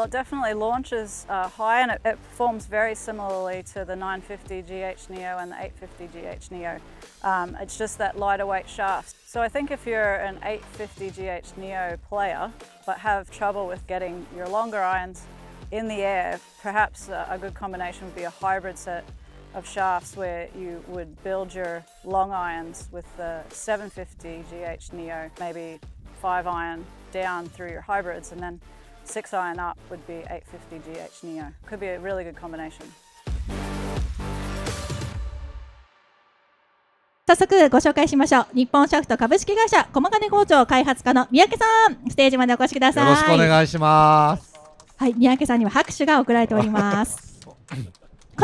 Well, it definitely launches uh, high and it, it, performs very similarly to the 950 GH Neo and the 850 GH Neo. Um, it's just that lighter weight shaft. So I think if you're an 850 GH Neo player but have trouble with getting your longer irons in the air, perhaps a, a good combination would be a hybrid set of shafts where you would build your long irons with the 750 GH Neo, maybe five iron down through your hybrids and then six iron up would be 850 GH Neo. Could be a really good combination. 早速ご紹介しましょう日本シャフト株式会社駒金工場開発課の三宅さんステージまでお越しくださいよろしくお願いしますはい三宅さんには拍手が送られております こ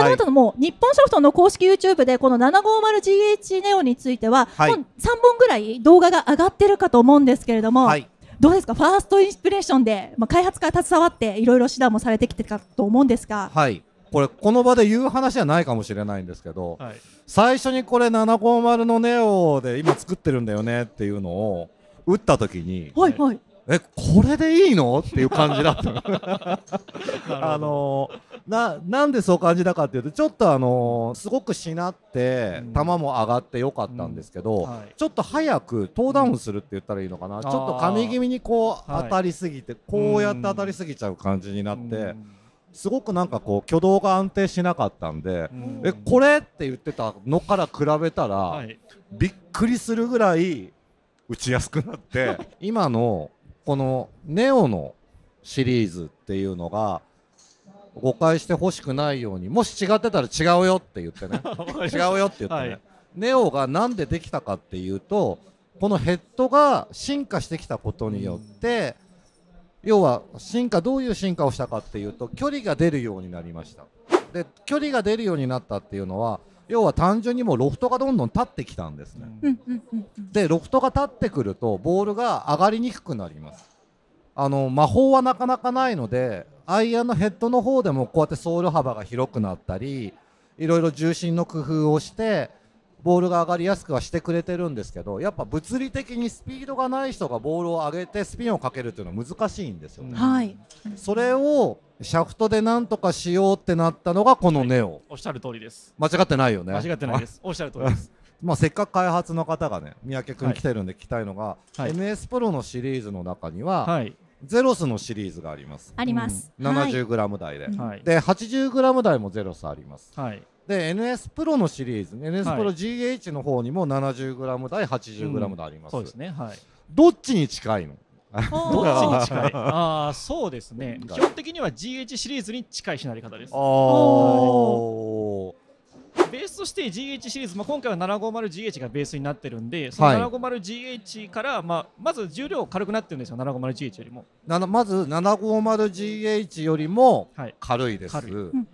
の後のもう、日本シャフトの公式 YouTube でこの 750GH ネオについては、はい、3本ぐらい動画が上がってるかと思うんですけれども、はいどうですかファーストインスピレーションで、まあ、開発から携わっていろいろ指導もされてきてたと思うんですが、はい、これこの場で言う話じゃないかもしれないんですけど、はい、最初にこれ750のネオで今作ってるんだよねっていうのを打った時に、はいはい、えこれでいいのっていう感じだった あのななんでそう感じたかっていうとちょっとあのすごくしなって球も上がってよかったんですけど、うんはい、ちょっと早くトーダウンするって言ったらいいのかな、うん、ちょっと紙気味にこう当たりすぎて、はい、こうやって当たりすぎちゃう感じになって。すごくなんかこう挙動が安定しなかったんで、えこれって言ってたのから比べたら、はい、びっくりするぐらい打ちやすくなって 今のこのネオのシリーズっていうのが誤解してほしくないようにもし違ってたら違うよって言ってね 違うよって言ってね、はい、ネオが何でできたかっていうとこのヘッドが進化してきたことによって、うん、要は進化どういう進化をしたかっていうと距離が出るようになりましたで距離が出るようになったっていうのは要は単純にもロフトがどんどん立ってきたんですね、でロフトが立ってくるとボールが上がりにくくなりますあの魔法はなかなかないのでアイアンのヘッドの方でもこうやってソール幅が広くなったりいろいろ重心の工夫をしてボールが上がりやすくはしてくれてるんですけどやっぱ物理的にスピードがない人がボールを上げてスピンをかけるっていうのは難しいんですよね。はい、それをシャフトで何とかしようってなったのがこのネオ、はい、おっしゃる通りです間違ってないよね間違ってないです おっしゃる通りですまあせっかく開発の方がね三宅君来てるんで聞きたいのが、はい、MS プロのシリーズの中には、はい、ゼロスのシリーズがありますあります、うん、70g 台で、はい、で 80g 台もゼロスあります、はい、で NS プロのシリーズ NS プロ GH の方にも 70g 台 80g 台あります、うん、そうですねはいどっちに近いのどっちに近いあそうですね基本的には GH シリーズに近いしなり方ですベースとして GH シリーズ、まあ、今回は 750GH がベースになってるんでその 750GH から、はい、まあ、まず重量軽くなってるんですよ 750GH よりもまず 750GH よりも軽いです、はい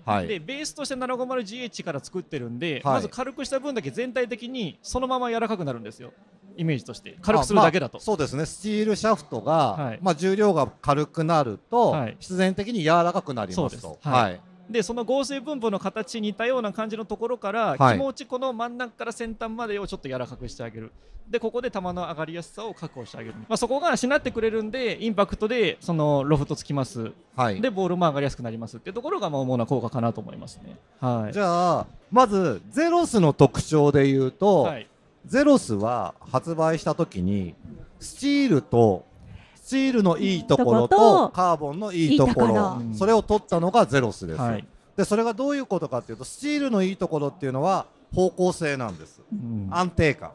はい、でベースとして 750GH から作ってるんで、まず軽くした分だけ全体的にそのまま柔らかくなるんですよイメージとして軽くするだけだと、まあ、そうですねスチールシャフトが、はい、まあ、重量が軽くなると、はい、必然的に柔らかくなりますと。はいでその合成分布の形に似たような感じのところから、はい、気持ちこの真ん中から先端までをちょっと柔らかくしてあげるでここで球の上がりやすさを確保してあげる、まあ、そこがしなってくれるんでインパクトでそのロフトつきます、はい、でボールも上がりやすくなりますっていうところがまあ主な効果かなと思いますね、はい、じゃあまずゼロスの特徴でいうと、はい、ゼロスは発売した時にスチールとスチールのいいところとカーボンのいいところそれを取ったのがゼロスです、はい、でそれがどういうことかっていうとスチールのいいところっていうのは方向性なんです、うん、安定感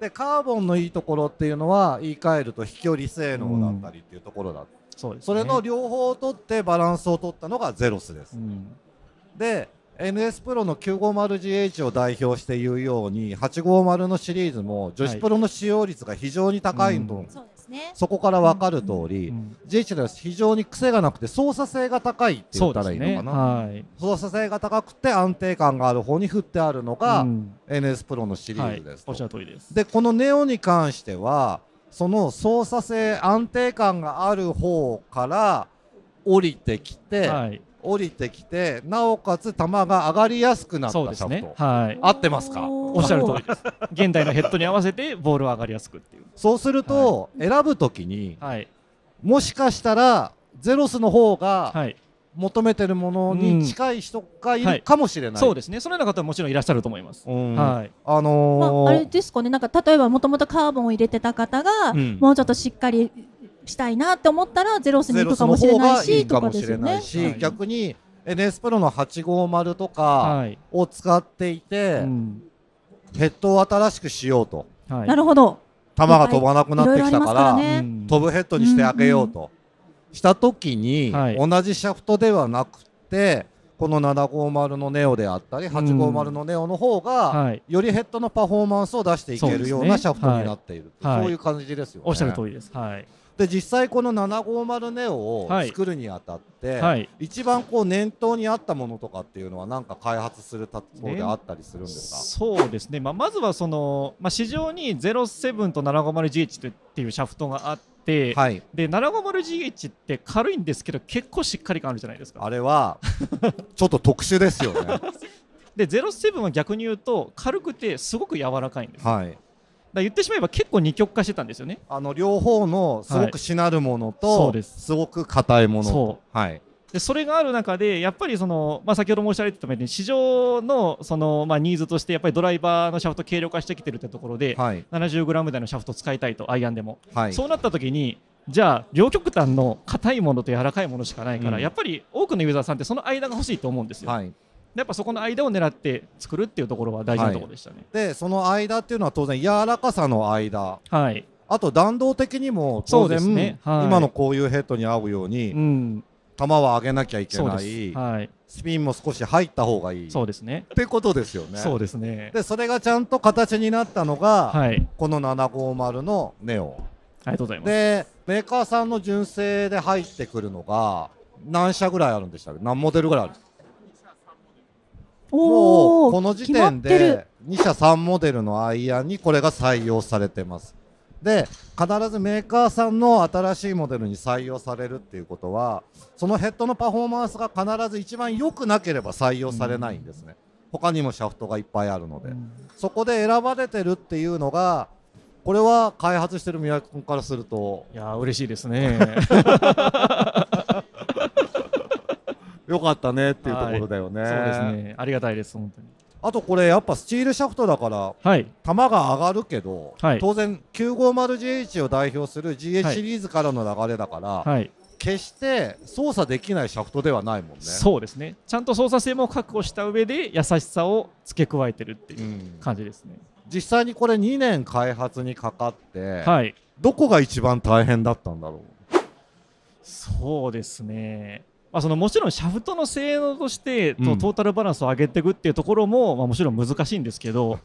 でカーボンのいいところっていうのは言い換えると飛距離性能だったりっていうところだ、うん、そうです、ね、それの両方を取ってバランスを取ったのがゼロスです、うん、で NS プロの 950GH を代表して言うように850のシリーズも女子プロの使用率が非常に高いの、はいうん、そこから分かる通り、うん、GH では非常に癖がなくて操作性が高いって言ったらいいのかな、ねはい、操作性が高くて安定感がある方に振ってあるのが NS プロのシリーズです、はい、おっしゃる通りですでこのネオに関してはその操作性安定感がある方から降りてきて、はい降りてきてなおかつ球が上がりやすくなったそうですね、はい、合ってますかおっしゃる通りです 現代のヘッドに合わせてボールは上がりやすくっていうそうすると、はい、選ぶときに、はい、もしかしたらゼロスの方が、はい求めてるものに近い人がいるかもしれない、うんはい、そうですねそのような方はもちろんいらっしゃると思います、はいあのー、まあ、あれですかねなんか例えばもともとカーボンを入れてた方が、うん、もうちょっとしっかりしたいなって思ったらゼロスに行くかもしれないしいいかもしれないし、ね逆に NS プロの850とかを使っていて、はいヘッドを新しくしようと、はい、なるほど球が飛ばなくなってきたから、ね、飛ぶヘッドにしてあげようと、した時に、同じシャフトではなくてこの750のネオであったり850のネオの方が、よりヘッドのパフォーマンスを出していけるようなシャフトになっている、そういう感じですよね。おっしゃる通りです、はいで実際この750ネオを作るにあたって、はい、一番こう念頭にあったものとかっていうのは何か開発するとこであったりするんですか、ね、そうですね、まあ、まずはその、まあ、市場に07と 750GH っていうシャフトがあって。はい、750GH って軽いんですけど結構しっかり感あるじゃないですかあれは ちょっと特殊ですよね で07は逆に言うと軽くてすごく柔らかいんです、はい、だ言ってしまえば結構二極化してたんですよねあの両方のすごくしなるものと、はい、すごく硬いものはいでそれがある中でやっぱりその、まあ、先ほど申し上げてたように市場のその、まあ、ニーズとしてやっぱりドライバーのシャフト軽量化してきてるってところで、はい、70g 台のシャフト使いたいとアイアンでも、はい、そうなった時にじゃあ両極端の硬いものと柔らかいものしかないから、うん、やっぱり多くのユーザーさんってその間が欲しいと思うんですよ。はいやっぱそこの間を狙って作るっていうところは大事なところでしたね、はい、でその間っていうのは当然柔らかさの間、はい、あと弾道的にも当然、ねはい、今のこういうヘッドに合うように、うん、球は上げなきゃいけない、はい、スピンも少し入った方がいいそうですねってことですよね。そうですねでそれがちゃんと形になったのが、はい、この750のネオありがとうございますでメーカーさんの純正で入ってくるのが何社ぐらいあるんでしたっけ何モデルぐらいあるんですかもうこの時点で2社3モデルのアイアンにこれが採用されてますで必ずメーカーさんの新しいモデルに採用されるっていうことはそのヘッドのパフォーマンスが必ず一番良くなければ採用されないんですね、うん、他にもシャフトがいっぱいあるので、うん、そこで選ばれてるっていうのがこれは開発してる宮城君からするといや嬉しいですね よかったねっていうところだよね、はい、そうですねありがたいです本当にあとこれやっぱスチールシャフトだから、はい、球が上がるけど、はい、当然 950GH を代表する GH シリーズからの流れだから、はい、決して操作できないシャフトではないもんねそうですねちゃんと操作性も確保した上で優しさを付け加えてるっていう感じですね、うん、実際にこれ2年開発にかかって、はい、どこが一番大変だったんだろうそうですねまあ、そのもちろんシャフトの性能としてとトータルバランスを上げていくっていうところも、まあ、もちろん難しいんですけど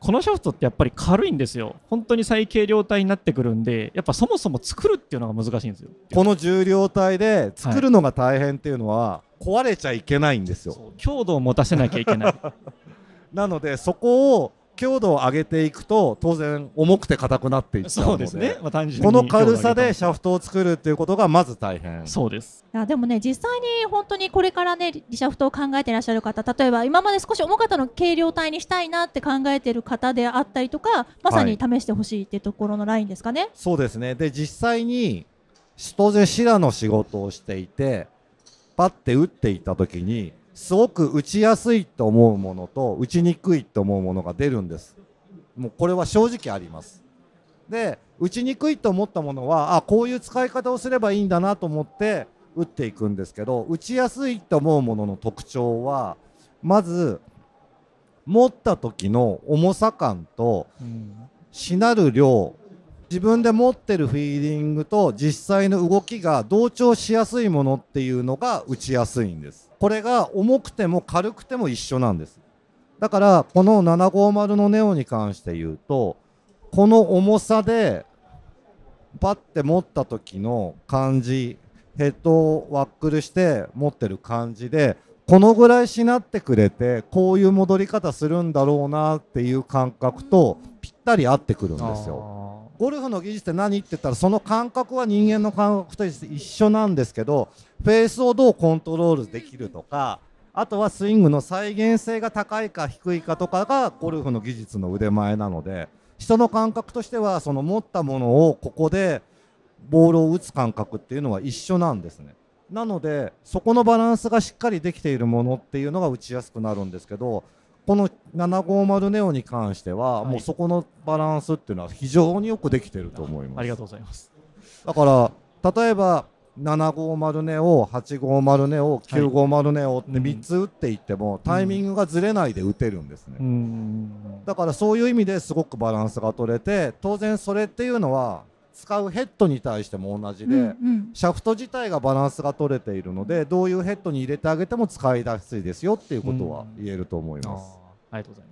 このシャフトってやっぱり軽いんですよ本当に最軽量体になってくるんでやっぱそもそも作るっていうのが難しいんですよこの重量体で作るのが大変っていうのは、壊れちゃいけないんですよ強度を持たせなきゃいけない なのでそこを強度を上げていくと当然重くて硬くなっていっちゃうのでそうですね、この軽さでシャフトを作るっていうことがまず大変そうですいやでもね実際に本当にこれからねリシャフトを考えていらっしゃる方例えば今まで少し重かったの軽量体にしたいなって考えている方であったりとかまさに試してほしいっていうところのラインですかね、はい、そうですねで実際に当然シラの仕事をしていてパッて打っていった時にすごく打ちやすいと思うものと打ちにくいと思うものが出るんですもうこれは正直ありますで打ちにくいと思ったものはあこういう使い方をすればいいんだなと思って打っていくんですけど打ちやすいと思うものの特徴はまず持った時の重さ感としなる量自分で持ってるフィーリングと実際の動きが同調しやすいものっていうのが打ちやすいんですこれが重くても軽くても一緒なんですだからこの750のネオに関して言うとこの重さでパッて持った時の感じヘッドをワックルして持ってる感じでこのぐらいしなってくれてこういう戻り方するんだろうなっていう感覚とぴったり合ってくるんですよ。ゴルフの技術って何って言ったらその感覚は人間の感覚と一緒なんですけどフェースをどうコントロールできるとかあとはスイングの再現性が高いか低いかとかがゴルフの技術の腕前なので人の感覚としてはその持ったものをここでボールを打つ感覚っていうのは一緒なんですね。なのでそこのバランスがしっかりできているものっていうのが打ちやすくなるんですけどこの750ネオに関しては、はい、もうそこのバランスっていうのは非常によくできてると思いますありがとうございますだから例えば750ネオ850ネオ950ネオって3つ打っていっても、はい、タイミングがずれないで打てるんですね、だからそういう意味ですごくバランスが取れて当然それっていうのは使うヘッドに対しても同じで、うんうん、シャフト自体がバランスが取れているのでどういうヘッドに入れてあげても使いやすいですよっていうことは言えると思います。うん、ありがとうございます